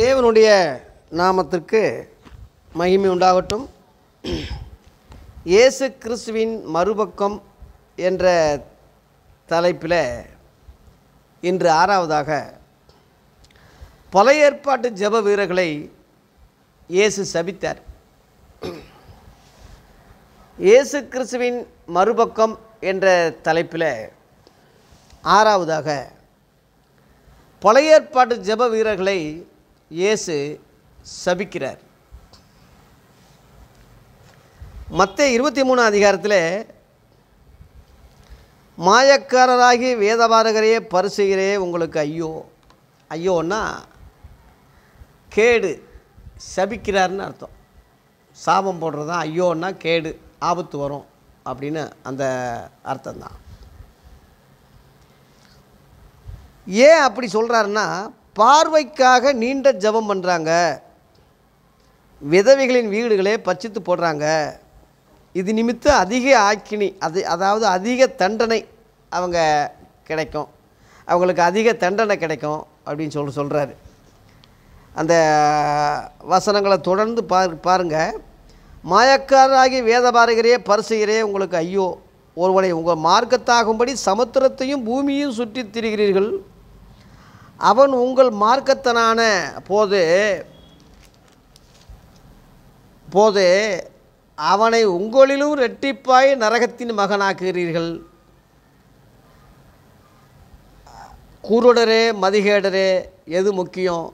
தேவனுடைய நாமத்திற்கு மகிமை உண்டாகட்டும் இயேசு கிறிஸ்துவின் மறுபக்கம் என்ற தலைப்பில் இன்று ஆறாவதாக பழைய ஏற்பாட்டு ஜப வீரர்களை இயேசு சபித்தார் இயேசு கிறிஸ்துவின் மறுபக்கம் என்ற தலைப்பில் ஆறாவதாக பழைய ஏற்பாட்டு ஜப வீரர்களை இயேசு சபிக்கிறார் மற்ற இருபத்தி மூணு அதிகாரத்தில் மாயக்காரராகி வேதபாரகரையே பரிசுகிறே உங்களுக்கு ஐயோ ஐயோன்னா கேடு சபிக்கிறார்னு அர்த்தம் சாபம் போடுறது தான் ஐயோன்னா கேடு ஆபத்து வரும் அப்படின்னு அந்த அர்த்தம்தான் ஏன் அப்படி சொல்கிறாருன்னா பார்வைக்காக நீண்ட ஜபம் பண்ணுறாங்க விதவைகளின் வீடுகளே பச்சித்து போடுறாங்க இது நிமித்தம் அதிக ஆக்கினி அது அதாவது அதிக தண்டனை அவங்க கிடைக்கும் அவங்களுக்கு அதிக தண்டனை கிடைக்கும் அப்படின்னு சொல்லி சொல்கிறாரு அந்த வசனங்களை தொடர்ந்து பார் பாருங்கள் மாயக்காரராகி வேதபாரகரே பரிசுகிறே உங்களுக்கு ஐயோ ஒருவனை உங்கள் மார்க்கத்தாகும்படி சமுத்திரத்தையும் பூமியும் சுற்றித் திரிகிறீர்கள் அவன் உங்கள் மார்க்கத்தனான போது போது அவனை உங்களிலும் ரெட்டிப்பாய் நரகத்தின் மகனாக்குகிறீர்கள் குருடரே மதிகேடரே எது முக்கியம்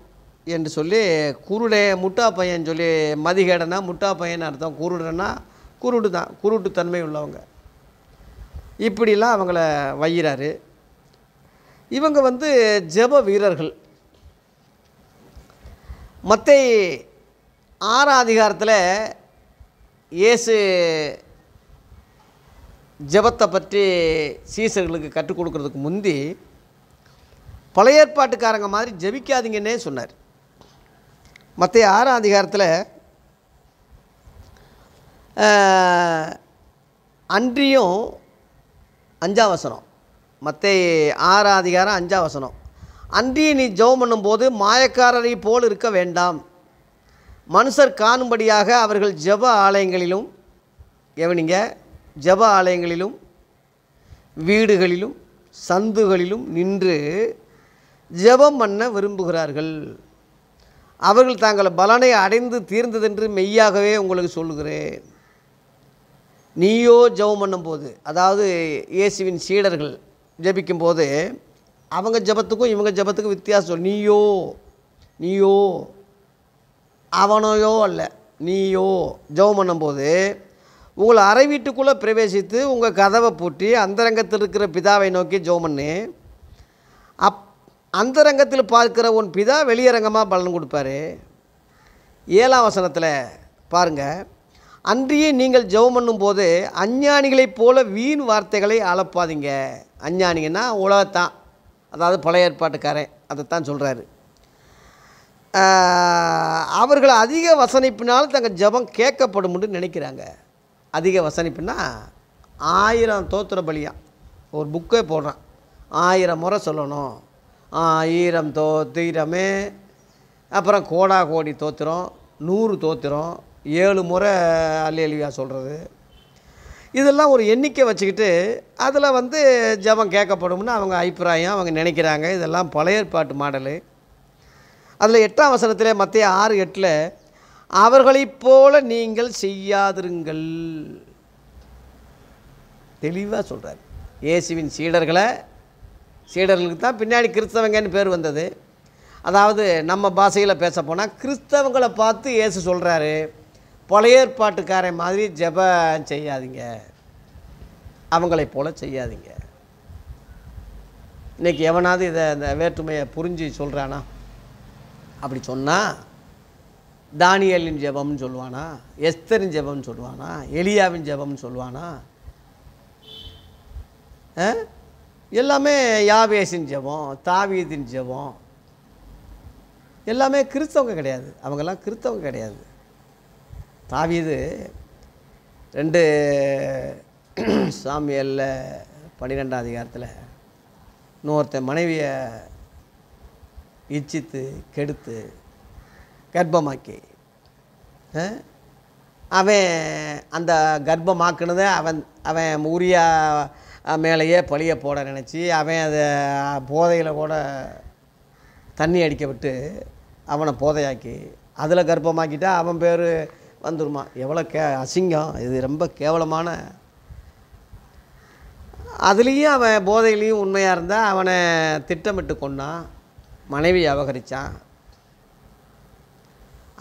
என்று சொல்லி குருடே முட்டா பையன் சொல்லி மதிகேடனா முட்டா பையன் அர்த்தம் குருடனா குருடு தான் குருட்டு தன்மை உள்ளவங்க இப்படிலாம் அவங்கள வையிறாரு இவங்க வந்து ஜெப வீரர்கள் மற்ற ஆறாம் அதிகாரத்தில் இயேசு ஜபத்தை பற்றி சீசர்களுக்கு கற்றுக் கொடுக்கறதுக்கு முந்தி பழைய ஏற்பாட்டுக்காரங்க மாதிரி ஜபிக்காதீங்கன்னே சொன்னார் மற்ற ஆறாம் அதிகாரத்தில் அன்றியும் அஞ்சாம் வசனம் மற்ற ஆறாம் அதிகாரம் அஞ்சாம் வசனம் அன்றி நீ ஜெபம் பண்ணும்போது மாயக்காரரை போல் இருக்க வேண்டாம் மனுஷர் காணும்படியாக அவர்கள் ஜெப ஆலயங்களிலும் எவனிங்க ஜெப ஆலயங்களிலும் வீடுகளிலும் சந்துகளிலும் நின்று ஜெபம் பண்ண விரும்புகிறார்கள் அவர்கள் தாங்கள் பலனை அடைந்து தீர்ந்ததென்று மெய்யாகவே உங்களுக்கு சொல்லுகிறேன் நீயோ ஜெபம் பண்ணும்போது அதாவது இயேசுவின் சீடர்கள் போது அவங்க ஜபத்துக்கும் இவங்க ஜபத்துக்கும் வித்தியாசம் நீயோ நீயோ அவனையோ அல்ல நீயோ ஜபம் பண்ணும்போது உங்களை அறை வீட்டுக்குள்ளே பிரவேசித்து உங்கள் கதவை பூட்டி அந்தரங்கத்தில் இருக்கிற பிதாவை நோக்கி ஜோம் பண்ணு அப் அந்தரங்கத்தில் பார்க்குற உன் பிதா வெளியரங்கமாக பலன் கொடுப்பாரு ஏழாம் வசனத்தில் பாருங்கள் அன்றியே நீங்கள் ஜெபம் பண்ணும்போது அஞ்ஞானிகளைப் போல வீண் வார்த்தைகளை அளப்பாதீங்க அஞ்ஞானிங்கன்னா உலகத்தான் அதாவது பழைய ஏற்பாட்டுக்காரன் அதைத்தான் சொல்கிறாரு அவர்கள் அதிக வசனிப்பினால் தங்கள் ஜபம் கேட்கப்படும் என்று நினைக்கிறாங்க அதிக வசனிப்புனா ஆயிரம் தோத்திர பலியாம் ஒரு புக்கே போடுறான் ஆயிரம் முறை சொல்லணும் ஆயிரம் தோத்திரமே அப்புறம் கோடா கோடி தோத்திரம் நூறு தோத்திரம் ஏழு முறை அல்லேலியா சொல்கிறது இதெல்லாம் ஒரு எண்ணிக்கை வச்சுக்கிட்டு அதில் வந்து ஜபம் கேட்கப்படும்னு அவங்க அபிப்பிராயம் அவங்க நினைக்கிறாங்க இதெல்லாம் பழைய ஏற்பாட்டு மாடலு அதில் எட்டாம் வசனத்தில் மத்திய ஆறு எட்டில் அவர்களைப் போல நீங்கள் செய்யாதிருங்கள் தெளிவாக சொல்கிறார் இயேசுவின் சீடர்களை சீடர்களுக்கு தான் பின்னாடி கிறிஸ்தவங்கன்னு பேர் வந்தது அதாவது நம்ம பாஷையில் பேச போனால் கிறிஸ்தவங்களை பார்த்து இயேசு சொல்கிறாரு பழைய ஏற்பாட்டுக்காரை மாதிரி ஜபம் செய்யாதீங்க அவங்களை போல் செய்யாதீங்க இன்றைக்கி எவனாவது இதை இந்த வேற்றுமையை புரிஞ்சு சொல்கிறானா அப்படி சொன்னால் தானியலின் ஜபம்னு சொல்லுவானா எஸ்தரின் ஜபம்னு சொல்லுவானா எலியாவின் ஜபம்னு சொல்லுவானா எல்லாமே யாவேசின் ஜபம் தாவீதின் ஜபம் எல்லாமே கிறிஸ்தவங்க கிடையாது அவங்கெல்லாம் கிறிஸ்தவங்க கிடையாது தாவீது ரெண்டு சாமியலில் பன்னிரெண்டாம் அதிகாரத்தில் இன்னொருத்த மனைவியை இச்சித்து கெடுத்து கர்ப்பமாக்கி அவன் அந்த கர்ப்பமாக்குனதை அவன் அவன் உரியா மேலேயே பழிய போட நினச்சி அவன் அதை போதையில் கூட தண்ணி அடிக்க விட்டு அவனை போதையாக்கி அதில் கர்ப்பமாக்கிட்டா அவன் பேர் வந்துருமா எவ்வளோ கே அசிங்கம் இது ரொம்ப கேவலமான அதுலேயும் அவன் போதையிலையும் உண்மையாக இருந்தால் அவனை திட்டமிட்டு கொண்டான் மனைவி அபகரித்தான்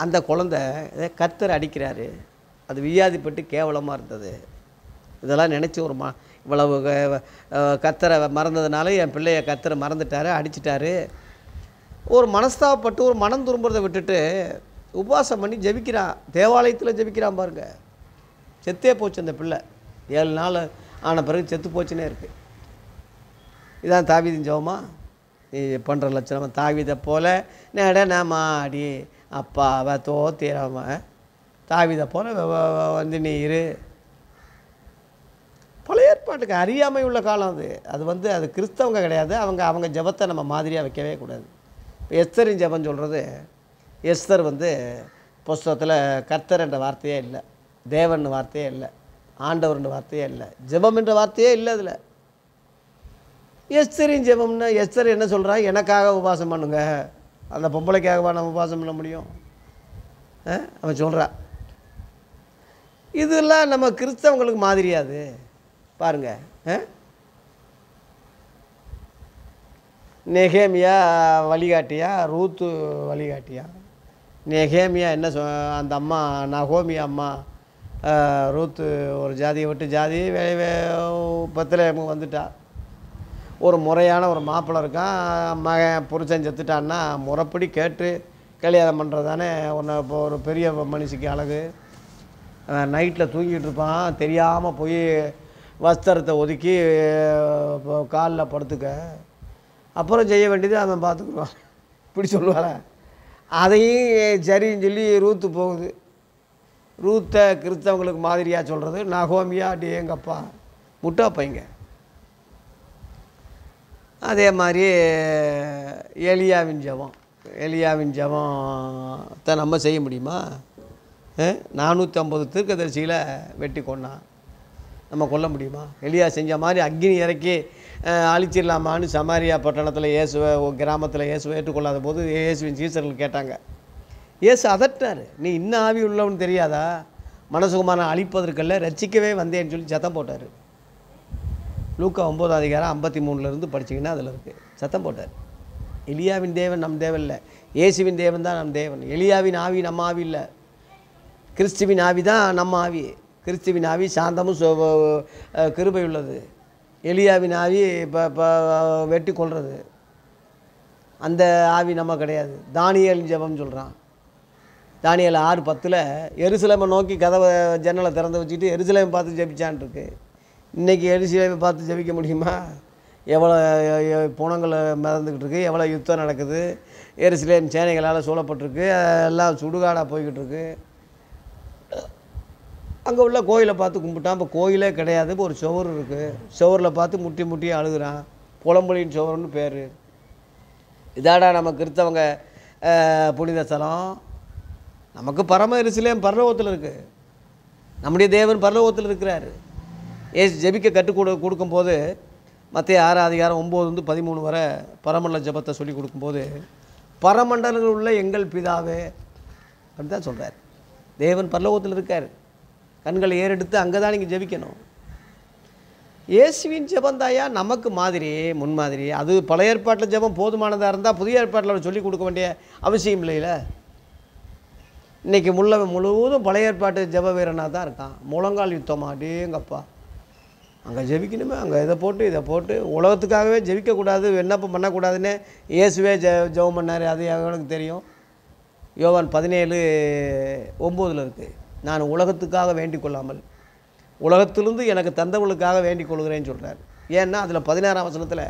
அந்த குழந்த இதை கத்தர் அடிக்கிறாரு அது வியாதிப்பட்டு கேவலமாக இருந்தது இதெல்லாம் நினச்சி ஒரு மா இவ்வளவு கத்தரை மறந்ததுனால என் பிள்ளைய கத்தரை மறந்துட்டார் அடிச்சிட்டாரு ஒரு மனஸ்தாவப்பட்டு ஒரு மனம் துரும்புறதை விட்டுட்டு உபவாசம் பண்ணி ஜபிக்கிறான் தேவாலயத்தில் ஜபிக்கிறான் பாருங்கள் செத்தே போச்சு அந்த பிள்ளை ஏழு நாள் ஆன பிறகு செத்து போச்சுன்னே இருக்குது இதான் தாவிதின் ஜபமா நீ பண்ணுற லட்சணமாக தாவிதை போல நேட நான் ஆடி அப்பாவை தோத்திராம தாவிதை போல வந்து நீ இரு ஏற்பாட்டுக்கு அறியாமை உள்ள காலம் அது அது வந்து அது கிறிஸ்தவங்க கிடையாது அவங்க அவங்க ஜபத்தை நம்ம மாதிரியாக வைக்கவே கூடாது இப்போ எஸ்தரின் ஜபம் சொல்கிறது எஸ்தர் வந்து புஸ்தகத்தில் கர்த்தர் என்ற வார்த்தையே இல்லை தேவன் வார்த்தையே இல்லை ஆண்டவர்ன்ற வார்த்தையே இல்லை ஜெபம் என்ற வார்த்தையே இல்லை அதில் எஸ்தரின் ஜெபம்னா எஸ்தர் என்ன சொல்கிறான் எனக்காக உபாசம் பண்ணுங்க அந்த பொம்பளைக்காகவா நம்ம உபாசம் பண்ண முடியும் அவன் சொல்கிறான் இதெல்லாம் நம்ம கிறிஸ்தவங்களுக்கு மாதிரியாது பாருங்கள் நெகேமியா வழிகாட்டியா ரூத்து வழிகாட்டியா நெகேமியா என்ன சொ அந்த அம்மா நகோமி அம்மா ரூத்து ஒரு ஜாதியை விட்டு ஜாதி பத்திரமும் வந்துட்டா ஒரு முறையான ஒரு மாப்பிள்ளை இருக்கான் மகன் புருஷன் செத்துட்டான்னா முறைப்படி கேட்டு கல்யாணம் பண்ணுறது தானே ஒன்று இப்போ ஒரு பெரிய மனுஷிக்கு அழகு நைட்டில் தூங்கிட்டு இருப்பான் தெரியாமல் போய் வஸ்திரத்தை ஒதுக்கி காலில் படுத்துக்க அப்புறம் செய்ய வேண்டியது அவன் பார்த்துக்குவான் இப்படி சொல்லுவாரன் அதையும் சரின்னு சொல்லி ரூத்து போகுது ரூத்தை கிறிஸ்தவங்களுக்கு மாதிரியாக சொல்கிறது நான் ஹோமியா டே எங்கள் அப்பா முட்டா பையங்க அதே மாதிரி எலியாவின் ஜபம் எலியாவின் ஜபத்தை நம்ம செய்ய முடியுமா நானூற்றம்பது திருக்கதரிசியில் வெட்டி கொண்டான் நம்ம கொல்ல முடியுமா எலியா செஞ்ச மாதிரி அக்னி இறக்கி அழிச்சிடலாமான்னு சமாரியா பட்டணத்தில் இயேசுவை கிராமத்தில் இயேசுவை ஏற்றுக்கொள்ளாத போது இயேசுவின் சீசர்கள் கேட்டாங்க இயேசு அதட்டார் நீ இன்னும் ஆவி உள்ளவன்னு தெரியாதா மனசுகுமான அழிப்பதற்கெல்லாம் ரசிக்கவே வந்தேன்னு சொல்லி சத்தம் போட்டார் லூக்கா ஒம்பது அதிகாரம் ஐம்பத்தி மூணுலேருந்து படிச்சிங்கன்னா அதில் இருக்குது சத்தம் போட்டார் எலியாவின் தேவன் நம் தேவன் இல்லை இயேசுவின் தேவன் தான் நம் தேவன் எலியாவின் ஆவி நம்ம ஆவி இல்லை கிறிஸ்துவின் ஆவி தான் நம்ம ஆவி கிறிஸ்துவின் ஆவி சாந்தமும் கிருபை உள்ளது எலியாவின் ஆவி இப்போ இப்போ வெட்டி கொள்வது அந்த ஆவி நம்ம கிடையாது தானியல் ஜபம் சொல்கிறான் தானியல் ஆறு பத்தில் எருசலேமை நோக்கி கதவை ஜன்னலை திறந்து வச்சுட்டு எருசலேமை பார்த்து ஜபிச்சான் இன்றைக்கி எருசலேமை பார்த்து ஜபிக்க முடியுமா எவ்வளோ புணங்களை மறந்துக்கிட்டு இருக்குது எவ்வளோ யுத்தம் நடக்குது எருசலேம் சேனைகளால் சூழப்பட்டிருக்கு எல்லாம் சுடுகாடாக போய்கிட்டு இருக்குது அங்கே உள்ள கோயிலை பார்த்து கும்பிட்டான் இப்போ கோயிலே கிடையாது இப்போ ஒரு சுவர் இருக்குது சுவரில் பார்த்து முட்டி முட்டி அழுகுறான் புலம்பொழியின் சுவர்னு பேர் இதாடா நம்ம கிறித்தவங்க புனித ஸ்தலம் நமக்கு பரம இருசிலே பரலோகத்தில் இருக்குது நம்முடைய தேவன் பரலோகத்தில் இருக்கிறார் ஏ ஜெபிக்க கற்றுக் கொடு கொடுக்கும்போது மற்ற ஆறு அதிகாரம் ஒம்போதுலேருந்து பதிமூணு வரை பரமண்டல ஜபத்தை சொல்லி கொடுக்கும்போது பரமண்டலங்கள் உள்ள எங்கள் பிதாவே அப்படி தான் சொல்கிறார் தேவன் பரலோகத்தில் இருக்கார் கண்களை ஏறெடுத்து அங்கே தான் நீங்கள் ஜெபிக்கணும் இயேசுவின் ஜபந்தாயா நமக்கு மாதிரி முன்மாதிரி அது பழைய ஏற்பாட்டில் ஜபம் போதுமானதாக இருந்தால் புதிய ஏற்பாட்டில் அவர் சொல்லிக் கொடுக்க வேண்டிய அவசியம் இல்லையில இன்றைக்கி முள்ள முழுவதும் பழைய ஏற்பாட்டு ஜப வீரனாக தான் இருக்கான் முழங்கால் யுத்தமா அடேங்கப்பா அங்கே ஜெபிக்கணுமே அங்கே இதை போட்டு இதை போட்டு உலகத்துக்காகவே ஜெபிக்கக்கூடாது விண்ணப்பம் பண்ணக்கூடாதுன்னு இயேசுவே ஜ ஜெபம் பண்ணார் அது எனக்கு தெரியும் யோவான் பதினேழு ஒம்போதில் இருக்குது நான் உலகத்துக்காக வேண்டிக் கொள்ளாமல் உலகத்திலிருந்து எனக்கு தந்தவர்களுக்காக வேண்டிக் கொள்கிறேன்னு சொல்கிறார் ஏன்னா அதில் பதினாறாம் வசனத்தில்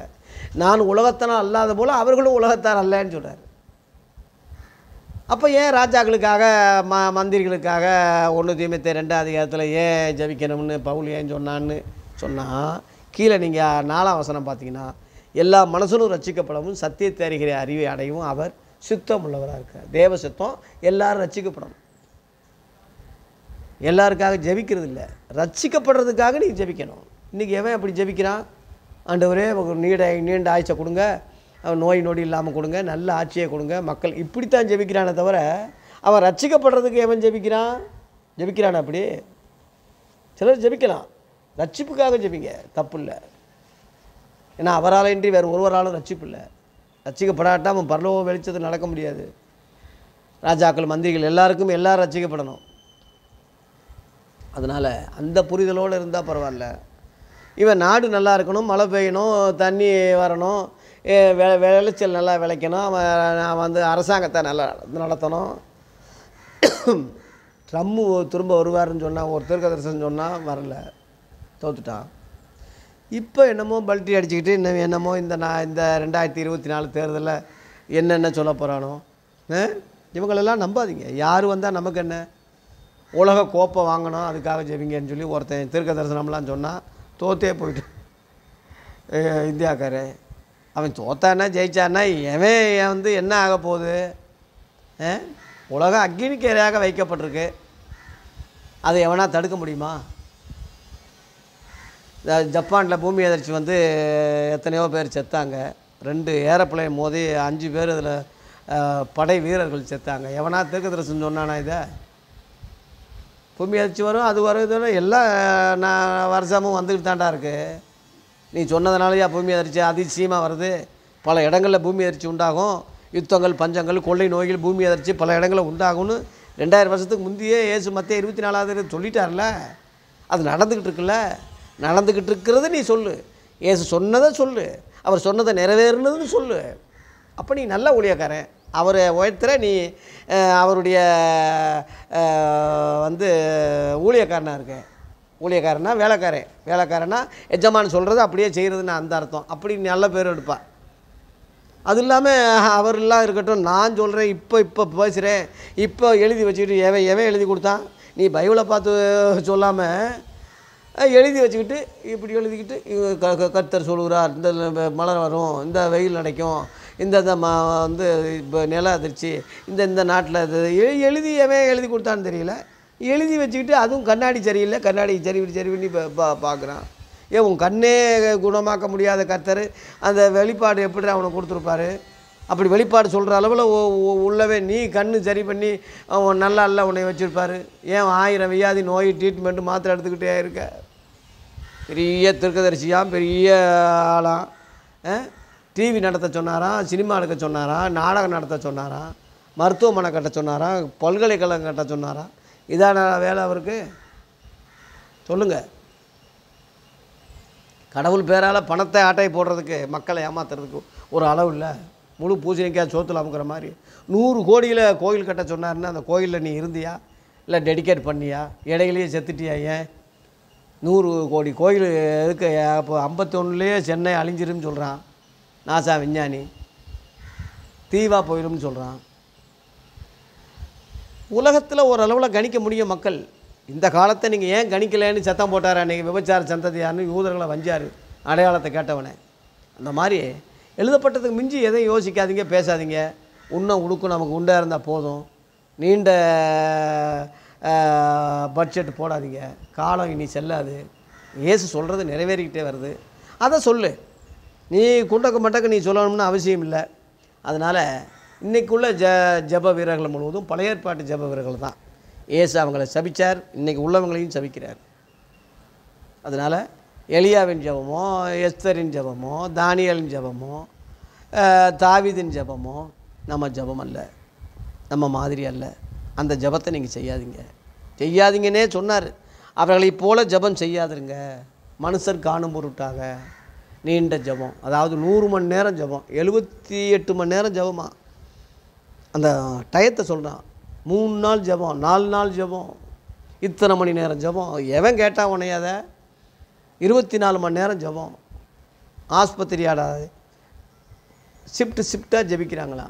நான் உலகத்தனால் அல்லாத போல் அவர்களும் உலகத்தார் அல்லன்னு சொல்கிறார் அப்போ ஏன் ராஜாக்களுக்காக ம மந்திரிகளுக்காக ஒன்று தீமத்தை ரெண்டாவது அதிகாரத்தில் ஏன் ஜபிக்கணும்னு பவுல் ஏன் சொன்னான்னு சொன்னால் கீழே நீங்கள் நாலாம் வசனம் பார்த்தீங்கன்னா எல்லா மனசனும் ரசிக்கப்படவும் சத்தியத்தை அறிகிற அறிவை அடையவும் அவர் சித்தம் உள்ளவராக இருக்கார் தேவ சித்தம் எல்லாரும் ரசிக்கப்படணும் எல்லாருக்காக ஜபிக்கிறது இல்லை ரட்சிக்கப்படுறதுக்காக நீ ஜெபிக்கணும் இன்றைக்கி எவன் அப்படி ஜெபிக்கிறான் ஆண்டவரே நீட நீண்ட ஆய்ச்சை கொடுங்க அவன் நோய் நொடி இல்லாமல் கொடுங்க நல்ல ஆட்சியை கொடுங்க மக்கள் இப்படித்தான் ஜெபிக்கிறானே தவிர அவன் ரட்சிக்கப்படுறதுக்கு எவன் ஜெபிக்கிறான் ஜெபிக்கிறான் அப்படி சிலர் ஜெபிக்கலாம் ரட்சிப்புக்காக ஜபிங்க தப்பு இல்லை ஏன்னா அவரால் இன்றி வேறு ஒருவராலும் ரட்சிப்பு இல்லை ரட்சிக்கப்படாட்டால் அவன் பரலோக வெளிச்சது நடக்க முடியாது ராஜாக்கள் மந்திரிகள் எல்லாருக்கும் எல்லோரும் ரட்சிக்கப்படணும் அதனால் அந்த புரிதலோடு இருந்தால் பரவாயில்ல இவன் நாடு நல்லா இருக்கணும் மழை பெய்யணும் தண்ணி வரணும் வெ விளைச்சல் நல்லா விளைக்கணும் அவன் வந்து அரசாங்கத்தை நல்லா நடத்தணும் ட்ரம்மு திரும்ப வருவார்னு சொன்னால் ஒருத்தருக்கு தரிசனம் சொன்னால் வரல தோத்துட்டான் இப்போ என்னமோ பல்ட்டி அடிச்சுக்கிட்டு இன்னும் என்னமோ இந்த நான் இந்த ரெண்டாயிரத்தி இருபத்தி நாலு தேர்தலில் என்னென்ன சொல்ல போகிறானோ இவங்களெல்லாம் நம்பாதீங்க யார் வந்தால் நமக்கு என்ன உலக கோப்பை வாங்கணும் அதுக்காக ஜெபிங்கன்னு சொல்லி ஒருத்தன் திருக்க தரிசனம்லாம் சொன்னால் தோத்தே போயிட்டு இந்தியாக்காரு அவன் தோத்தானா ஜெயிச்சானா எவன் வந்து என்ன ஆக போகுது உலகம் அக்னிக்கேரையாக வைக்கப்பட்டிருக்கு அதை எவனா தடுக்க முடியுமா ஜப்பானில் பூமி எதிர்ச்சி வந்து எத்தனையோ பேர் செத்தாங்க ரெண்டு ஏரோப்ளைன் மோதி அஞ்சு பேர் இதில் படை வீரர்கள் செத்தாங்க எவனா தீர்க்கதரிசனம் சொன்னானா இதை பூமி அதிர்ச்சி வரும் அது வரும் இது எல்லா நான் வருஷமும் வந்துக்கிட்டு தாண்டா இருக்குது நீ சொன்னதுனாலயா பூமி அதிர்ச்சி அதிசயமாக வருது பல இடங்களில் பூமி அதிர்ச்சி உண்டாகும் யுத்தங்கள் பஞ்சங்கள் கொள்ளை நோய்கள் பூமி அதிர்ச்சி பல இடங்களில் உண்டாகும்னு ரெண்டாயிரம் வருஷத்துக்கு முந்தையே ஏசு மத்திய இருபத்தி நாலாவது சொல்லிட்டார்ல அது நடந்துக்கிட்டு இருக்குல்ல நடந்துக்கிட்டு இருக்கிறத நீ சொல் ஏசு சொன்னதை சொல் அவர் சொன்னதை நிறைவேறினதுன்னு சொல் அப்போ நீ நல்ல ஊழியக்காரன் அவர் உயர்த்துற நீ அவருடைய வந்து ஊழியக்காரனாக இருக்க ஊழியக்காரனா வேலைக்காரன் வேலைக்காரனா எஜமானு சொல்கிறது அப்படியே செய்கிறதுன்னு அந்த அர்த்தம் அப்படி நல்ல பேர் எடுப்பாள் அது இல்லாமல் அவர்லாம் இருக்கட்டும் நான் சொல்கிறேன் இப்போ இப்போ பேசுகிறேன் இப்போ எழுதி வச்சுக்கிட்டு எவன் எவன் எழுதி கொடுத்தான் நீ பைபிளை பார்த்து சொல்லாமல் எழுதி வச்சுக்கிட்டு இப்படி எழுதிக்கிட்டு க கர்த்தர் சொல்கிறார் இந்த மலர் வரும் இந்த வெயில் நடக்கும் இந்த இந்த மா வந்து இப்போ நில அதிர்ச்சி இந்த இந்த நாட்டில் இது எழுதி எவன் எழுதி கொடுத்தான்னு தெரியல எழுதி வச்சுக்கிட்டு அதுவும் கண்ணாடி சரியில்லை கண்ணாடி சரி சரி பண்ணி பா பார்க்குறான் ஏன் உன் கண்ணே குணமாக்க முடியாத கர்த்தர் அந்த வெளிப்பாடு எப்படி அவனுக்கு கொடுத்துருப்பாரு அப்படி வெளிப்பாடு சொல்கிற அளவில் உள்ளவே நீ கண்ணு சரி பண்ணி அவன் நல்லா இல்லை உன்னை வச்சுருப்பார் ஏன் ஆயிரம் வியாதி நோய் ட்ரீட்மெண்ட்டு மாத்திரை எடுத்துக்கிட்டே இருக்க பெரிய திருக்கதரிசியாக பெரிய ஆளாம் டிவி நடத்த சொன்னாராம் சினிமா எடுக்க சொன்னாராம் நாடகம் நடத்த சொன்னாராம் மருத்துவமனை கட்ட சொன்னாராம் பல்கலைக்கழகம் கட்ட சொன்னாராம் இதான வேலை அவருக்கு சொல்லுங்கள் கடவுள் பேரால் பணத்தை ஆட்டை போடுறதுக்கு மக்களை ஏமாத்துறதுக்கு ஒரு அளவு இல்லை முழு பூசணிக்காய் சோத்தில் அமுக்கிற மாதிரி நூறு கோடியில் கோயில் கட்ட சொன்னாருன்னா அந்த கோயிலில் நீ இருந்தியா இல்லை டெடிகேட் பண்ணியா இடையிலேயே செத்துட்டியா ஏன் நூறு கோடி கோயில் இருக்கு இப்போ ஐம்பத்தொன்னுலேயே சென்னை அழிஞ்சிருன்னு சொல்கிறான் நாசா விஞ்ஞானி தீவாக போயிடும்னு சொல்கிறான் உலகத்தில் ஓரளவில் கணிக்க முடியும் மக்கள் இந்த காலத்தை நீங்கள் ஏன் கணிக்கலைன்னு சத்தம் போட்டார் அன்றைக்கி விபச்சார சந்ததியார்னு யூதர்களை வஞ்சார் அடையாளத்தை கேட்டவனே அந்த மாதிரி எழுதப்பட்டதுக்கு மிஞ்சி எதையும் யோசிக்காதீங்க பேசாதீங்க உண்ணம் உடுக்கும் நமக்கு உண்டாக இருந்தால் போதும் நீண்ட பட்ஜெட் போடாதீங்க காலம் இனி செல்லாது இயேசு சொல்கிறது நிறைவேறிக்கிட்டே வருது அதை சொல்லு நீ குண்டக்கு மட்டக்கு நீ சொல்லணும்னு அவசியம் இல்லை அதனால் இன்றைக்குள்ள ஜ ஜப வீரர்கள் முழுவதும் பழைய ஏற்பாட்டு ஜப வீரர்கள் தான் ஏசு அவங்களை சபித்தார் இன்றைக்கு உள்ளவங்களையும் சபிக்கிறார் அதனால் எலியாவின் ஜபமோ எஸ்தரின் ஜபமோ தானியலின் ஜபமோ தாவிதின் ஜபமோ நம்ம ஜபம் அல்ல நம்ம மாதிரி அல்ல அந்த ஜபத்தை நீங்கள் செய்யாதீங்க செய்யாதீங்கன்னே சொன்னார் அவர்களை போல ஜபம் செய்யாதுருங்க மனுஷர் காணும் பொருட்டாக நீண்ட ஜபம் அதாவது நூறு மணி நேரம் ஜபம் எழுபத்தி எட்டு மணி நேரம் ஜபமா அந்த டயத்தை சொல்கிறான் மூணு நாள் ஜபம் நாலு நாள் ஜபம் இத்தனை மணி நேரம் ஜபம் எவன் கேட்டால் உனையாத இருபத்தி நாலு மணி நேரம் ஜபம் ஆஸ்பத்திரி ஆடாது ஷிஃப்ட்டு ஷிஃப்டாக ஜபிக்கிறாங்களா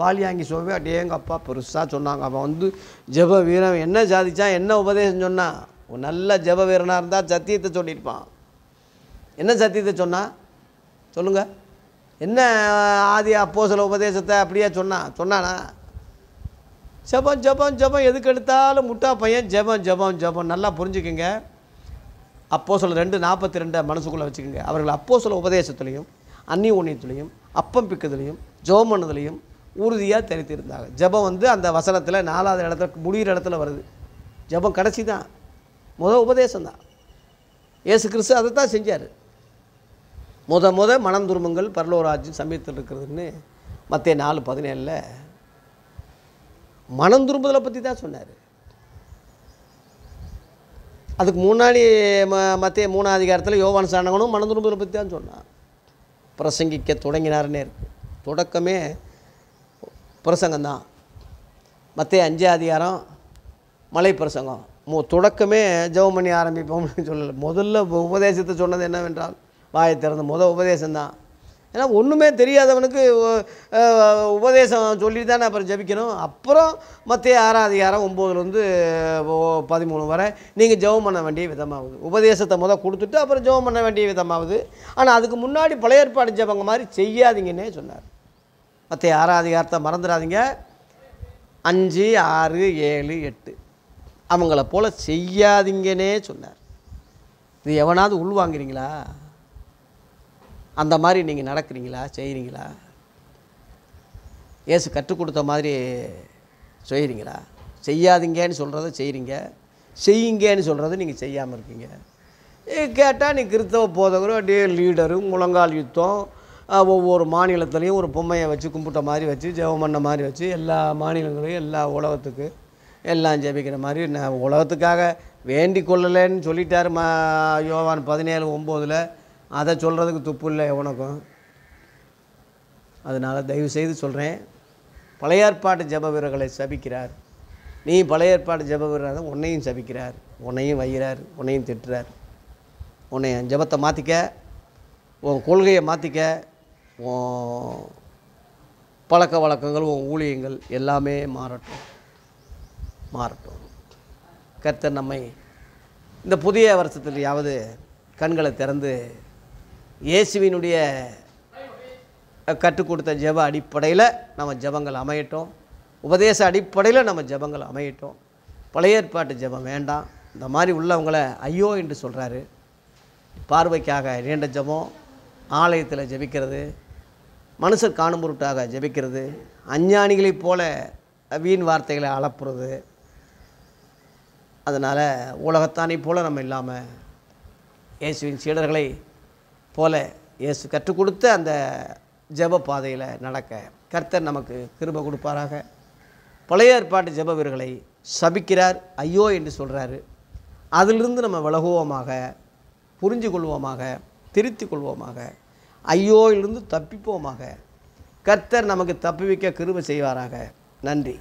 பாலியாங்கி அப்படியே எங்கள் அப்பா பெருசாக சொன்னாங்க அவன் வந்து ஜப வீரன் என்ன சாதித்தான் என்ன உபதேசம் சொன்னான் நல்ல ஜப வீரனாக இருந்தால் சத்தியத்தை சொல்லியிருப்பான் என்ன சத்தியத்தை சொன்னால் சொல்லுங்கள் என்ன ஆதி அப்போ சில உபதேசத்தை அப்படியே சொன்னான் சொன்னானா ஜபம் ஜபம் ஜபம் எதுக்கு எடுத்தாலும் முட்டா பையன் ஜபம் ஜபம் ஜபம் நல்லா புரிஞ்சுக்கோங்க அப்போ சொல்ல ரெண்டு நாற்பத்தி ரெண்டை மனசுக்குள்ளே வச்சுக்கோங்க அவர்கள் அப்போ சொல்ல உபதேசத்துலேயும் அன்னி ஊனியத்துலேயும் அப்பம் பிக்கத்துலேயும் ஜோம் பண்ணதுலேயும் உறுதியாக தெரிவித்திருந்தாங்க ஜபம் வந்து அந்த வசனத்தில் நாலாவது இடத்துல முடிகிற இடத்துல வருது ஜபம் கடைசி தான் முதல் உபதேசம் தான் ஏசு கிறிஸ்து அதை தான் செஞ்சார் முத முத மனம் துரும்புங்கள் பரலோராஜ்யம் சமயத்தில் இருக்கிறதுன்னு மற்ற நாலு பதினேழில் மனம் துரும்புதலை பற்றி தான் சொன்னார் அதுக்கு முன்னாடி ம மற்ற மூணாம் அதிகாரத்தில் யோவான் சாணகனும் மனம் துரும்புதலை பற்றி தான் சொன்னான் பிரசங்கிக்க தொடங்கினார்னே இருக்குது தொடக்கமே பிரசங்கம்தான் மற்ற அஞ்சு அதிகாரம் மலை பிரசங்கம் மு தொடக்கமே ஜெவம் பண்ணி அப்படின்னு சொல்லலை முதல்ல உபதேசத்தை சொன்னது என்னவென்றால் வாயை திறந்து முதல் உபதேசம்தான் ஏன்னா ஒன்றுமே தெரியாதவனுக்கு உபதேசம் சொல்லி தானே அப்புறம் ஜபிக்கணும் அப்புறம் மற்ற ஆறாம் அதிகாரம் ஒம்போதுலேருந்து பதிமூணு வரை நீங்கள் ஜெபம் பண்ண வேண்டிய விதமாகுது உபதேசத்தை முதல் கொடுத்துட்டு அப்புறம் ஜெபம் பண்ண வேண்டிய விதமாகுது ஆனால் அதுக்கு முன்னாடி பழைய ஏற்பாடு ஜபங்க மாதிரி செய்யாதீங்கன்னே சொன்னார் மற்ற ஆறாம் அதிகாரத்தை மறந்துடாதீங்க அஞ்சு ஆறு ஏழு எட்டு அவங்கள போல் செய்யாதீங்கன்னே சொன்னார் இது எவனாவது உள்வாங்கிறீங்களா அந்த மாதிரி நீங்கள் நடக்கிறீங்களா செய்கிறீங்களா ஏசு கற்றுக் கொடுத்த மாதிரி செய்கிறீங்களா செய்யாதீங்கன்னு சொல்கிறத செய்கிறீங்க செய்யுங்கன்னு சொல்கிறத நீங்கள் செய்யாமல் இருக்கீங்க கேட்டால் நீ கிறிஸ்தவ போதகரும் அப்படியே லீடரும் முழங்கால் யுத்தம் ஒவ்வொரு மாநிலத்துலேயும் ஒரு பொம்மையை வச்சு கும்பிட்ட மாதிரி வச்சு ஜெவம் பண்ண மாதிரி வச்சு எல்லா மாநிலங்களையும் எல்லா உலகத்துக்கு எல்லாம் ஜெபிக்கிற மாதிரி நான் உலகத்துக்காக வேண்டி கொள்ளலைன்னு சொல்லிட்டார் மா யோவான் பதினேழு ஒம்போதில் அதை சொல்கிறதுக்கு துப்பு இல்லை எவனுக்கும் அதனால் தயவு செய்து சொல்கிறேன் பழைய ஏற்பாட்டு ஜப வீரர்களை சபிக்கிறார் நீ பழைய ஏற்பாடு ஜப வீரராக உன்னையும் சபிக்கிறார் உன்னையும் வைகிறார் உன்னையும் திட்டுறார் உன்னை ஜபத்தை மாற்றிக்க உன் கொள்கையை மாற்றிக்க உன் பழக்க வழக்கங்கள் உன் ஊழியங்கள் எல்லாமே மாறட்டும் மாறட்டும் கர்த்தர் நம்மை இந்த புதிய வருஷத்துலையாவது கண்களை திறந்து இயேசுவினுடைய கற்றுக் கொடுத்த ஜப அடிப்படையில் நம்ம ஜபங்கள் அமையட்டும் உபதேச அடிப்படையில் நம்ம ஜபங்கள் அமையட்டும் பழைய ஏற்பாட்டு ஜபம் வேண்டாம் இந்த மாதிரி உள்ளவங்களை ஐயோ என்று சொல்கிறாரு பார்வைக்காக நீண்ட ஜபம் ஆலயத்தில் ஜபிக்கிறது மனுஷர் காணும் பொருட்டாக ஜபிக்கிறது அஞ்ஞானிகளைப் போல வீண் வார்த்தைகளை அளப்புறது அதனால் உலகத்தானே போல் நம்ம இல்லாமல் இயேசுவின் சீடர்களை போல இயேசு கற்றுக் கொடுத்த அந்த ஜப பாதையில் நடக்க கர்த்தர் நமக்கு கிருப கொடுப்பாராக பழைய ஏற்பாட்டு ஜப வீரர்களை சபிக்கிறார் ஐயோ என்று சொல்கிறாரு அதிலிருந்து நம்ம விலகுவோமாக புரிஞ்சு கொள்வோமாக திருத்தி கொள்வோமாக ஐயோயிலிருந்து தப்பிப்போமாக கர்த்தர் நமக்கு தப்பி வைக்க கிருப செய்வாராக நன்றி